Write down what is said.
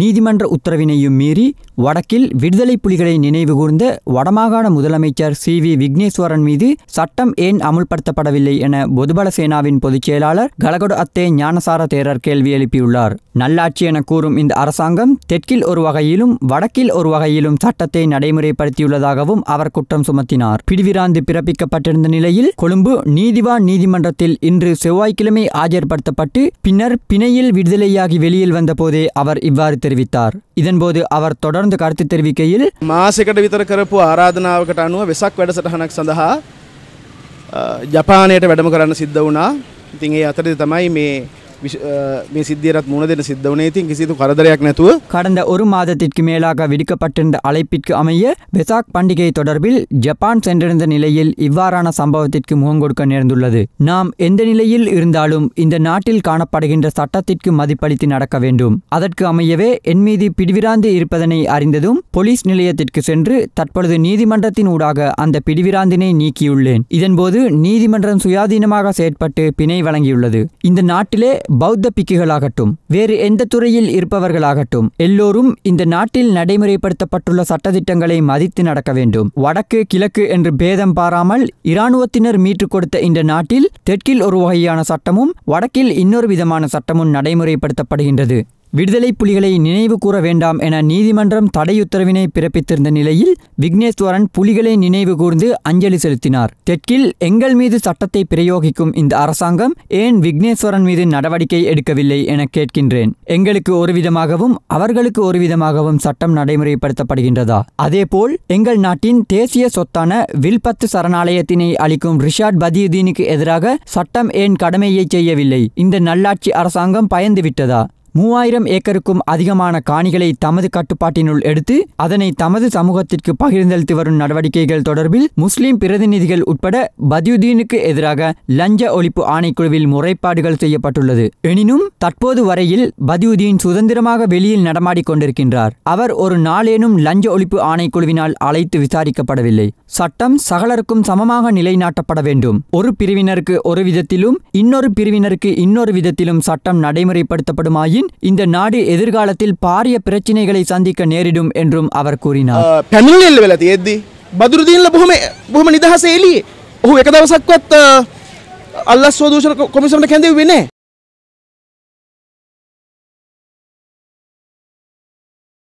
நீதிமன்ற உத்தரவினையும் மீறி வடக்கில் விடுதலை புலிகளை நினைவுகூர்ந்த வடமாகாண முதலமைச்சர் சி வி விக்னேஸ்வரன் மீது சட்டம் ஏன் அமுல்படுத்தப்படவில்லை என பொதுபல சேனாவின் பொதுச் செயலாளர் கலகொடு அத்தே ஞானசார தேரர் கேள்வி எழுப்பியுள்ளார் நல்லாட்சி என கூறும் இந்த அரசாங்கம் தெற்கில் ஒரு வகையிலும் வடக்கில் ஒரு வகையிலும் சட்டத்தை நடைமுறைப்படுத்தியுள்ளதாகவும் அவர் குற்றம் சுமத்தினார் பிடிவிராந்து பிறப்பிக்கப்பட்டிருந்த நிலையில் கொழும்பு நீதிவான் நீதிமன்றத்தில் இன்று செவ்வாய்க்கிழமை ஆஜர்படுத்தப்பட்டு பின்னர் பிணையில் விடுதலையாகி வெளியில் வந்தபோதே அவர் இவ்வாறு தெரிவித்தார் இதன்போது அவர் தொடர்ந்து கருத்து தெரிவிக்கையில் மாசකට විතර කරපු ආරාධනාවකට අනුව වෙසක් වැඩසටහනක් සඳහා ජපානයට වැඩම කරන්න සිද්ධ වුණා. ඉතින් ඒ අතරේ තමයි මේ මේ சித்தியரத் மூணதென சித்தவனேத்தின் கிசிது கரதரையாக නැතුව கடந்த ஒரு மாதத்திற்கு மேலாக விடுக்கப்பட்டிருந்த அழைப்பிற்கு அமைய வெசாக் பண்டிகை தொடர்பில் ஜப்பான் சென்றிருந்த நிலையில் இவ்வாறான சம்பவத்திற்கு முகங்கொடுக்க நேர்ந்துள்ளது நாம் எந்த நிலையில் இருந்தாலும் இந்த நாட்டில் காணப்படுகின்ற சட்டத்திற்கு மதிப்பளித்து நடக்க வேண்டும் அதற்கு அமையவே என் மீது பிடிவிராந்தி இருப்பதனை அறிந்ததும் போலீஸ் நிலையத்திற்கு சென்று தற்பொழுது நீதிமன்றத்தின் ஊடாக அந்த பிடிவிராந்தினை நீக்கியுள்ளேன் இதன்போது நீதிமன்றம் சுயாதீனமாக செயற்பட்டு பிணை வழங்கியுள்ளது இந்த நாட்டிலே பௌத்த பிக்குகளாகட்டும் வேறு எந்த துறையில் இருப்பவர்களாகட்டும் எல்லோரும் இந்த நாட்டில் நடைமுறைப்படுத்தப்பட்டுள்ள சட்டத்திட்டங்களை மதித்து நடக்க வேண்டும் வடக்கு கிழக்கு என்று பேதம் பாராமல் இராணுவத்தினர் மீட்டுக் கொடுத்த இந்த நாட்டில் தெற்கில் ஒரு வகையான சட்டமும் வடக்கில் இன்னொரு விதமான சட்டமும் நடைமுறைப்படுத்தப்படுகின்றது விடுதலை புலிகளை நினைவு கூற வேண்டாம் என நீதிமன்றம் தடையுத்தரவினை பிறப்பித்திருந்த நிலையில் விக்னேஸ்வரன் புலிகளை நினைவு கூர்ந்து அஞ்சலி செலுத்தினார் தெற்கில் எங்கள் மீது சட்டத்தை பிரயோகிக்கும் இந்த அரசாங்கம் ஏன் விக்னேஸ்வரன் மீது நடவடிக்கை எடுக்கவில்லை என கேட்கின்றேன் எங்களுக்கு ஒரு விதமாகவும் அவர்களுக்கு ஒரு விதமாகவும் சட்டம் நடைமுறைப்படுத்தப்படுகின்றதா அதேபோல் எங்கள் நாட்டின் தேசிய சொத்தான வில்பத்து சரணாலயத்தினை அளிக்கும் ரிஷாட் பதியுதீனுக்கு எதிராக சட்டம் ஏன் கடமையை செய்யவில்லை இந்த நல்லாட்சி அரசாங்கம் பயந்துவிட்டதா மூவாயிரம் ஏக்கருக்கும் அதிகமான காணிகளை தமது கட்டுப்பாட்டினுள் எடுத்து அதனை தமது சமூகத்திற்கு பகிர்ந்தளித்து வரும் நடவடிக்கைகள் தொடர்பில் முஸ்லிம் பிரதிநிதிகள் உட்பட பதியுதீனுக்கு எதிராக லஞ்ச ஒழிப்பு ஆணைக்குழுவில் முறைப்பாடுகள் செய்யப்பட்டுள்ளது எனினும் தற்போது வரையில் பதியுதீன் சுதந்திரமாக வெளியில் நடமாடிக் கொண்டிருக்கின்றார் அவர் ஒரு நாளேனும் லஞ்ச ஒழிப்பு ஆணைக்குழுவினால் அழைத்து விசாரிக்கப்படவில்லை சட்டம் சகலருக்கும் சமமாக நிலைநாட்டப்பட வேண்டும் ஒரு பிரிவினருக்கு ஒரு விதத்திலும் இன்னொரு பிரிவினருக்கு இன்னொரு விதத்திலும் சட்டம் நடைமுறைப்படுத்தப்படுமாயின் இந்த நாடு எதிர்காலத்தில் பாரிய பிரச்சினைகளை சந்திக்க நேரிடும் என்றும் அவர் கூறினார் uh, පැමිණිල්ල වෙලා තියෙද්දි බදුරුදීන්ල බොහොම බොහොම නිදහස එළියේ. ඔහු එක දවසක්වත් uh, අල්ලස් සෝදූෂණ කොමිසමට කැඳෙව්වේ නැහැ.